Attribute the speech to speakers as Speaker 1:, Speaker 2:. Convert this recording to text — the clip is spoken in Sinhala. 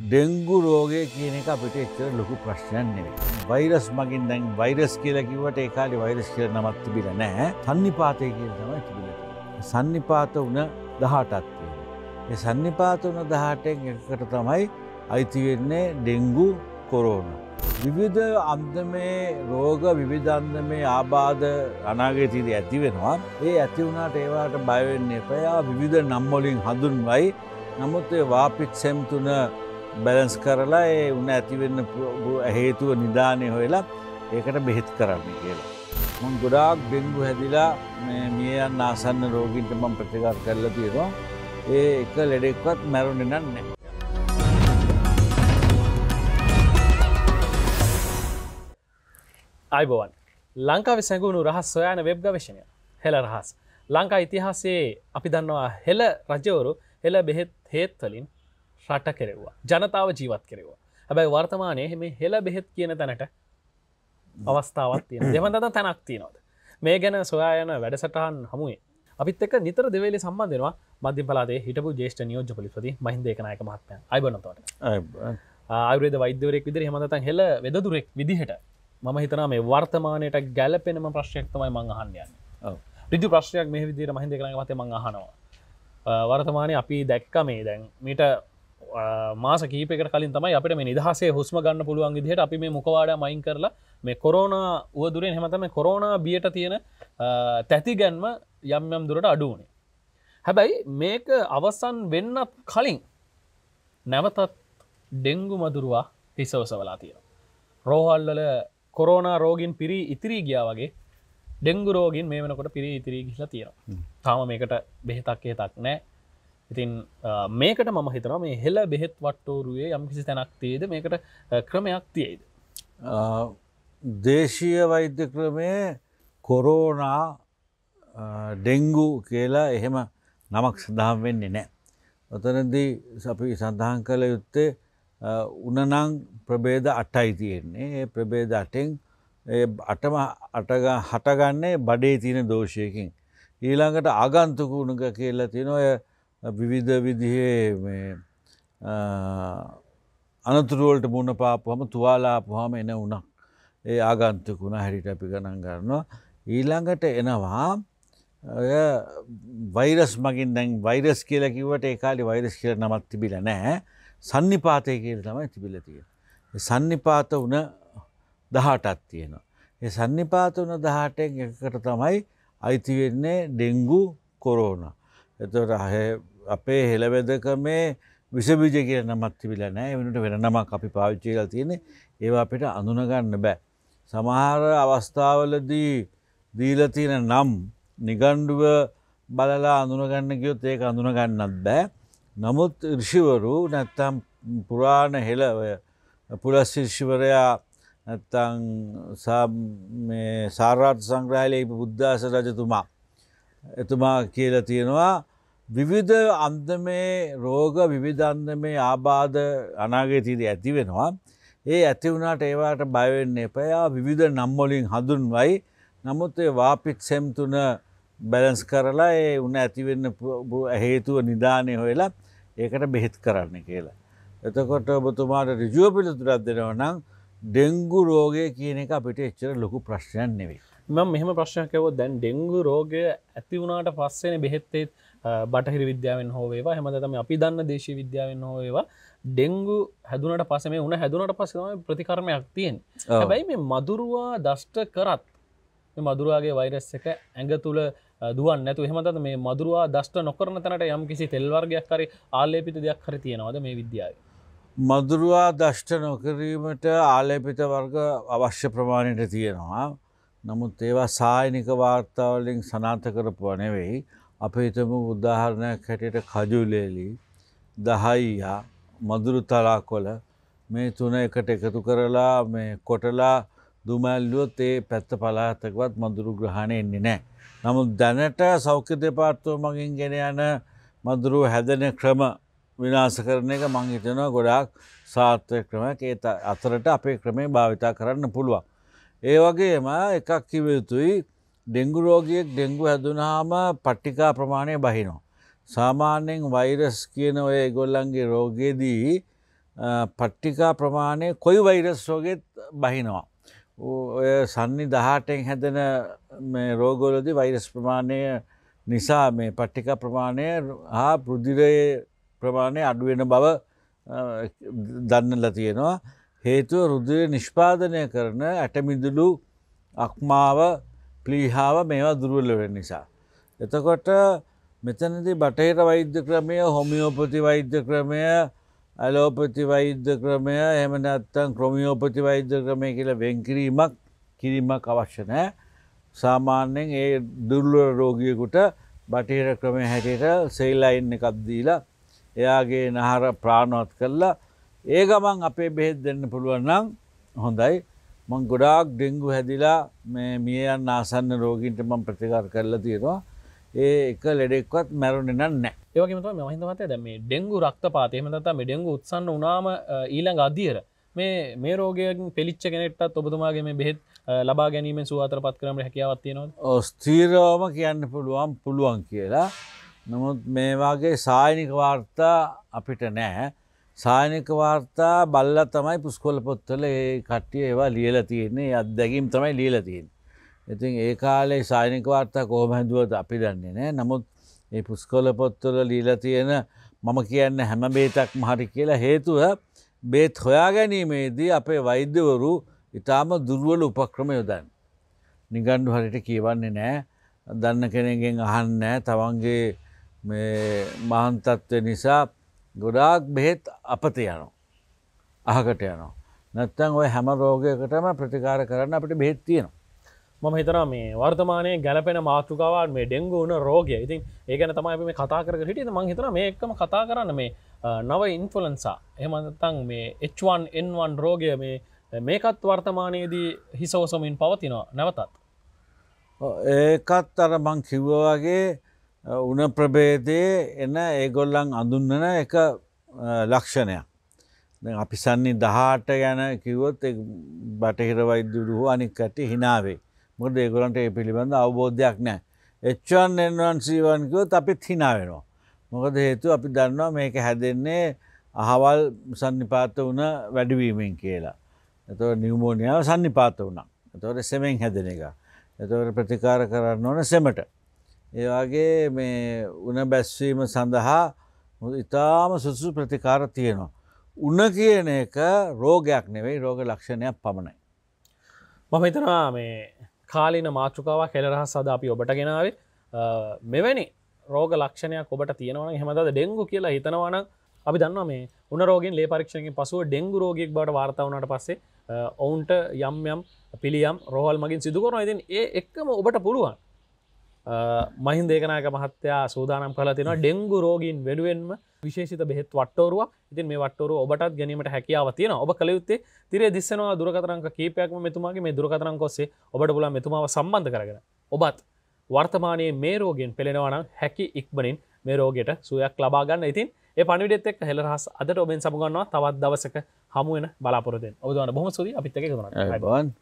Speaker 1: ඩෙංගු රෝගය කියන එක අපිට එච්චර ලොකු ප්‍රශ්නයන් නෙවෙයි. වෛරස් මගින් දැන් වෛරස් කියලා කිව්වට ඒ කාලේ වෛරස් කියලා නමක් තිබිලා නැහැ. සන්නිපාතය කියලා තමයි තිබිලා තියෙන්නේ. සන්නිපාත වුණ 18ක් තියෙනවා. ඒ සන්නිපාත වුණ 18න් එකකට තමයි අයිති වෙන්නේ ඩෙංගු කොරෝනා. විවිධ අන්දමේ රෝග විවිධ අන්දමේ ආබාධ අනාගතයේදී ඇති වෙනවා. ඒ ඇති වුණාට ඒවාට බය වෙන්න එපා. විවිධ නම් වලින් හඳුන්වයි. නමුත් ඒ වාපිත් සෙම් තුන බැලන්ස් කරලා ඒ උන ඇතිවෙන්න හේතුව නිධානය හොයලා ඒකට බෙහෙත් කරන්න කියලා. මුන් ගොඩාක් ඩෙංගු හැදිලා මියයන් ආසන්න රෝගීන්ට මම ප්‍රතිකාර කරලා තියෙනවා ඒ එක ලෙඩෙක්වත් මැරුණ නන්නේ.
Speaker 2: අයිබෝවන් ලංකාව සැඟුණු රහස් සොයාන වෙබ් ගවේශණය හෙළ රහස්. ලංකා ඉතිහාසේ අපි දන්නවා හෙළ රජවරු හෙළ බෙහෙත් හේත්වලින් රට කෙරෙව්වා ජනතාව ජීවත් කෙරෙවා හැබැයි වර්තමානය හෙම හෙළ බෙහෙත් කියන තැනට අවස්ථාවත් තියෙන දෙවඳ තැනක් තියෙනවද මේ ගැන සොයා යන වැඩසටහන් හමුවේ අපිත් එක නිතර දෙවේලි සම්බන්ධෙනවා මධ්‍ය පලාදේ හිටපු ජේෂ්ට නියෝජ පලිපති මහින්දේකනයක මහත්මය අයිබනතවට ආයුරේද වෛද්‍යවරෙක් විදිර හමතන් හෙළ වෙදදුරෙක් විදිහට මම හිතනා මේ වර්තමානයට ගැලපෙනම ප්‍රශ්යක් තමයි මං අහන්යන්න රිජු ප්‍රශ්යක් මේ විදිර මහින්දකන මත මං අහනවා වර්තමානය අපි දැක්ක මේ දැන් මීට මාස කීපක කලින් තමයි අපට මේ නිදහසේ හුස්ම ගන්න පුළුවන් දිහට අපි මේ මොකවාඩ මයින් කරලා මේ කොරෝණ වුවදුරෙන් හෙමතම කොරෝණ බියට තියෙන තැතිගැන්ම යම් යම් දුරට අඩුවනේ. හැබැයි මේක අවස්සන් වෙන්නත් කලින් නැවතත් ඩෙංගු මදුරුවා හිසවසවලා තියෙන. රෝහල්වල කොරෝණ රෝගින් පිරි ඉතිරී ගියා වගේ ඩෙංගු රෝගින් මේ වෙනකොට පිරි ඉතිරී ගිහිලා තියෙනවා. තාම මේකට බෙහෙතක්කේ තක් නෑ ඉතින් මේකට මම හිතර මේ හෙල බෙහෙත් වට්ටෝරුවේ යම් කිසි තැනක් තියේද මේකට ක්‍රමයක් තියේද.
Speaker 1: දේශීය වෛද්‍ය ක්‍රමය කොරෝනා ඩෙංගු කියලා එහෙම නමක් සඳහම් වෙන්නේ නෑ. ඔතනදී අපි සඳහන් කළ යුත්තේ උනනං ප්‍රබේද අටයි තියෙන්නේ ඒ ප්‍රබේද අටෙන් අටම හටගන්නේ බඩේ තියෙන දෝෂයකින්. ඊළඟට ආගන්තුක උණුක කියලා තින ඔය විවිධ විදිහේ අනතුරුවලට මුණ පාපුහම තුවාලාපුහම එන උනක් ඒ ආගන්තකුණ හැරිට අපි ගණන් ගන්නවා. ඊළඟට එනවා ඔය වෛරස් මගින් දැන් වෛරස් කියලකිවට ඒකාලි වෛරස් කියල නමත් තිබිල නෑ සන්නිපාතය කියල තමයි තිබිලතිය. සන්නිපාත වන දහටත් තියෙනවා. ඒ සන්නිපාත වන දහටෙන් එකකට තමයි අයිතිවෙන්නේ ඩෙංගු කොරෝන. එතට අහ අපේ හෙළවෙදකමේ විසබීජ කිය නමත් තිබිලා නෑ වෙනට වෙන නමක් අපි පාවිච්චිකල් තියෙන ඒවා අපිට අඳුනගන්න බෑ. සමහර අවස්ථාවලදී දීලතියන නම් නිගණ්ඩුව බලලා අඳුනගන්න ගියොත් ඒක අඳුනගන්නත් බෑ. නමුත් ර්ෂිවරු නැත්තම් පුරාණ හෙළ පුලස් ශිෂිවරයා නැත්තං සාරාට් සංග්‍රහලය බුද්ධාස රජතුමා. එතුමා කියල තියෙනවා විවිධ අන්දමේ රෝග විවිධන්දමේ ආබාධ අනාගතිීද ඇති වෙනවා. ඒ ඇති වුණට ඒවාට බයවෙන්න එපයා විවිධ නම්මොලින් හඳුන්වයි නමුත් ඒ වාපික් සෙම්තුන බැලන්ස් කරලා ඒ උන ඇතිවෙන්න හේතුව නිධානය හොයලා ඒකට බෙහෙත් කරන්න කියලා. එතකොට ඔබතුමාට රිජුව පිළිතුරක් දෙනව නම් ඩෙංගු රෝගය කියන එක අපිට එච්චර ලොකු ප්‍රශ්නයන් නෙවෙයි. මම මෙහම ප්‍රශ්නයක් ඇව දැන් ඩෙංගු රෝගය ඇති වුණට පස්සෙන බෙහෙත්තෙත්
Speaker 2: බටහිර විද්‍යාවෙන් හෝවේවා හැමතම අපි දන්න දේශී විද්‍යාවෙන් හෝවේවා ඩෙංගු හැදුනට පසම උන හැදුනට පසම ප්‍රතිකරමයක් තියෙන් හැබැයි මේ මදුරුවා දෂ්ට කරත් මදුරවාගේ වෛරස් එක ඇඟ තුළ දුවන් නැතු එහමත මේ මදුරවා දෂ්ට නොකරන තැනට යම් කිසි තෙල්වර්ගයක් කරි ආලේපිත දෙයක් කර තියෙනවද මේ විද්‍යාව.
Speaker 1: මදුරවා දෂ්ට නොකිරීමට ආලේපිත වර්ග අවශ්‍ය ප්‍රමාණයට තියෙනවා. නමුත් ඒවා සායනික වාර්තාවලින් සනාත කරපුව නෙවෙයි අපේ හිතම උදාහරණයක් හැටියට කජුලේලි දහයියා මදුරු තලාකොළ මේ තුන එකට එකතු කරලා මේ කොටලා දුමැල්ලුවොත් ඒ පැත්ත පලාහතකවත් මදුරු ග්‍රහණ එන්නේ නෑ. නමුත් දැනට සෞඛ්‍ය දෙපාර්ත්ව මගින් ගෙන යන මදුරු හැදන ක්‍රම විනාස කරන එක මං හිතනවා ගොඩාක් සාර්ථය ක්‍රම ඒ අතරට අපේ ක්‍රමේ භාවිතා කරන්න පුළුවන්. ඒ වගේම එකක් කිවයුතුයි ඩෙංගු රෝගියෙක් ඩෙංගු හැදුනාම පට්ටිකා ප්‍රමාණය බහිනෝ. සාමාන්‍යයෙන් වෛරස් කියන ඔය ගොල්ලන්ගේ රෝගයේදී පට්ටිකා ප්‍රමාණය කොයි වෛරස් රෝගෙත් බහිනවා. ඔය සන්නි දහටෙන් හැදෙන රෝගෝලදි වෛරස් ප්‍රමාණය නිසා මේ පට්ටිකා ප්‍රමාණය හා පෘදිරයේ ප්‍රමාණය අඩුවෙන බව දන්නල තියෙනවා. හේතුව රුදුරය නිෂ්පාදනය කරන ඇටමිදුලු අක්මාව පලිහාව මේවා දුරුවල වෙන නිසා. එතකොට මෙතනති බටහිර වෛද්‍ය ක්‍රමය හොමියෝපති වෛද්‍ය ක්‍රමය ඇලෝපති වෛද්‍ය ක්‍රමය එමනත්තන් ක්‍රමියෝපති වෛද්‍ය ක්‍රමය කියල වෙන්කිරීමක් කිරීමක් අවශ්‍ය නෑ සාමාන්‍යෙන් ඒ දුර්ලුව රෝගියකුට බටහිර ක්‍රමය හැටියට සෙල්ලයින්න එකක් දීලා එයාගේ නහර ප්‍රාණවත් කරලා ඒ ගමන් අපේ බෙහෙත් දෙන්න පුළුවන්නම් හොඳයි මං ගොඩාක් ඩෙංගු හැදිලා මේ මියයන් ආසන්න රෝගීන්ට මං ප්‍රතිකාර කරලා තියෙනවා ඒ එක ලෙඩෙක්වත් මැරුණෙන නෑ ඒවගේමතු මහිතමත දැ
Speaker 2: මේ ඩෙංගු රක්ත පාතයම තතා මේ ඩෙංගු උත්සන්න උනාම ඊළඟ අධියර මේ මේ රෝගයෙන් පෙලිච්ච කෙනෙටත් ඔබතුමාගේ මේ බෙත් ලබා ගැනීම සුවාතර පත් කරම හැකිවත්තියෙනවා
Speaker 1: ස්තීරෝම කියන්න පුළුවන් පුළුවන් කියලා නමුත් මේවාගේ සායනික වාර්තා අපිට නෑ සායනික වාර්තා බල්ල තමයි පුස්කොල පොත්තල ඒ කට්ටිය ඒවා ලියල තියෙන්නේ අත්දැකීම් තමයි ලියල තියෙන. ඉතින් ඒ කාලේ සායනික වාර්තා කොහොම හැදුවත් අපි දන්නේ නෑ නමුත් ඒ පුස්කොල පොත්තල ලීල තියෙන මම කියන්න හැම බේතක් මහරි කියලා හේතුව බේත් හොයා ගැනීමේදී අපේ වෛද්‍යවරු ඉතාම දුර්ුවල උපක්‍රම යොදන්. නිගණ්ඩු හරිට කියවන්නේ නෑ දන්න කෙනගෙන් අහන්නෑ තවන්ගේ මහන්තත්ව නිසා ගොඩාක් බෙහෙත් අපත යනවා. අහකට යනවා. නැත්තන් ඔය හැම රෝගයකටම ප්‍රතිකාර කරන්න අපට බෙහෙත් තියෙනවා. මම
Speaker 2: හිතන මේ වර්තමානය ගැලපෙන මාතෘකාවන් මේ ඩෙංගු වන රෝගය ඉතින් ඒගැන තමයි මේ කතා කර හිටිය මං හිතන මේ එක්කම කතා කරන්න මේ නව ඉන්ෆලන්සා එහමතන් මේ එච්වන් එන්වන් රෝගය මේ මේකත් වර්තමානයේදී හිසෝසමින් පවතිනවා නැවතත්
Speaker 1: ඒකත් අර මං කිව්වවාගේ උන ප්‍රභේදයේ එන ඒගොල්ලන් අඳුන්නන එක ලක්ෂණයක්. අපි සන්නේ දහට ගැන කිවොත් බටහිර වෛද්‍යුරුහෝ අනික් ඇති හිනාවේ මොද ඒගොලන්ට ඒ පිළිබඳ අවබෝධයක් නෑ. එච්වන් එන්වන්සීවන්කයොත් අපිත් හිනාවෙනවා. මොකද හේතු අපි දන්නවා මේක හැදෙන්නේ අහවල් සන්නිපාත වන වැඩවීමෙන් කියලා. එත නිවමෝනියාව සන්නිපාත වුණා. එතවට සෙමෙන් හැදෙන එක. එතවට ප්‍රතිකාර කරන්න ඕන සෙමට. ඒවාගේ මේ උන බැස්වීම සඳහා ඉතාම සුසු ප්‍රතිකාර තියෙනවා. උන කියන එක රෝගයක් නෙවෙයි රෝග ලක්ෂණයක් පමණයි. මම හිතනවා මේ
Speaker 2: කාලින මාතෘකාව කෙලරහස් සද අපි ඔබට ගෙනාවේ මෙවැනි රෝග ලක්ෂණයක් ඔබට තියෙනවන හෙමද ඩෙංගු කියලා හිතනවන අපි දන්න මේ උනරෝගෙන් ලේපරක්ෂණකින් පසුව ඩෙංගු රෝගෙක් බට වාර්තාවනට පස්සේ ඔවුන්ට යම් යම් පිළියම් රෝහල් මගින් සිදුකරන ඉතින් ඒ එක්කම ඔබට පුළුවන් මහින් දේකනාක මහත්තයා සූදානම් කලා තිෙන ඩෙංගු රෝගීන් වෙනුවෙන්ම විශේෂ බෙත් වටෝරුවක් ඉතින් මේ වටෝරු ඔබටත් ගැනීමට හැකියාව තියෙන ඔබ කළයුත්තේ තිරේ දිස්සනවා දුරකතරංක කීපයක්ම මෙතුමාගේ මේ දුරකතරන් කොස්සේ ඔබට පුල මෙතුමාව සම්බන්ධ කරගෙන ඔබත් වර්තමානයේ මේ රෝගෙන් පෙළෙනවනම් හැකි ඉක්බනින් මේ රෝගයට සුවයක් ලබාගන්න ඉතින් ඒ පනිවිඩෙත් එක් හෙලරහස් අදට ඔබෙන් සමුගන්නවා තවත් දවසක
Speaker 1: හමුවෙන බලාපොරදෙන් ඔබදවන බොහම සුදී අපිත්තක කරන බන්.